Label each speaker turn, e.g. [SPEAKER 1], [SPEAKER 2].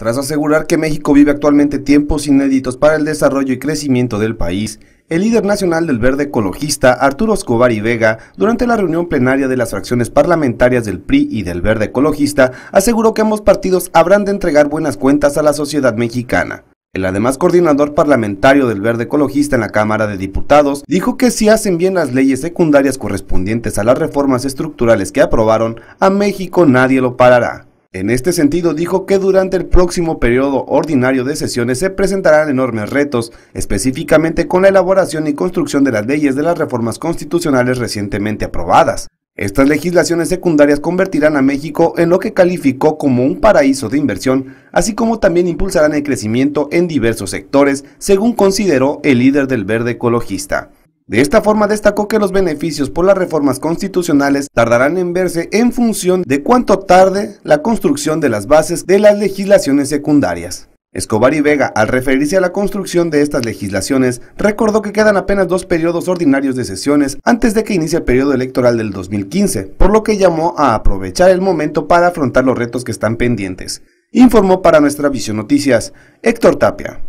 [SPEAKER 1] Tras asegurar que México vive actualmente tiempos inéditos para el desarrollo y crecimiento del país, el líder nacional del Verde Ecologista, Arturo Escobar y Vega, durante la reunión plenaria de las fracciones parlamentarias del PRI y del Verde Ecologista, aseguró que ambos partidos habrán de entregar buenas cuentas a la sociedad mexicana. El además coordinador parlamentario del Verde Ecologista en la Cámara de Diputados dijo que si hacen bien las leyes secundarias correspondientes a las reformas estructurales que aprobaron, a México nadie lo parará. En este sentido, dijo que durante el próximo periodo ordinario de sesiones se presentarán enormes retos, específicamente con la elaboración y construcción de las leyes de las reformas constitucionales recientemente aprobadas. Estas legislaciones secundarias convertirán a México en lo que calificó como un paraíso de inversión, así como también impulsarán el crecimiento en diversos sectores, según consideró el líder del verde ecologista. De esta forma destacó que los beneficios por las reformas constitucionales tardarán en verse en función de cuánto tarde la construcción de las bases de las legislaciones secundarias. Escobar y Vega, al referirse a la construcción de estas legislaciones, recordó que quedan apenas dos periodos ordinarios de sesiones antes de que inicie el periodo electoral del 2015, por lo que llamó a aprovechar el momento para afrontar los retos que están pendientes. Informó para nuestra Visión Noticias Héctor Tapia.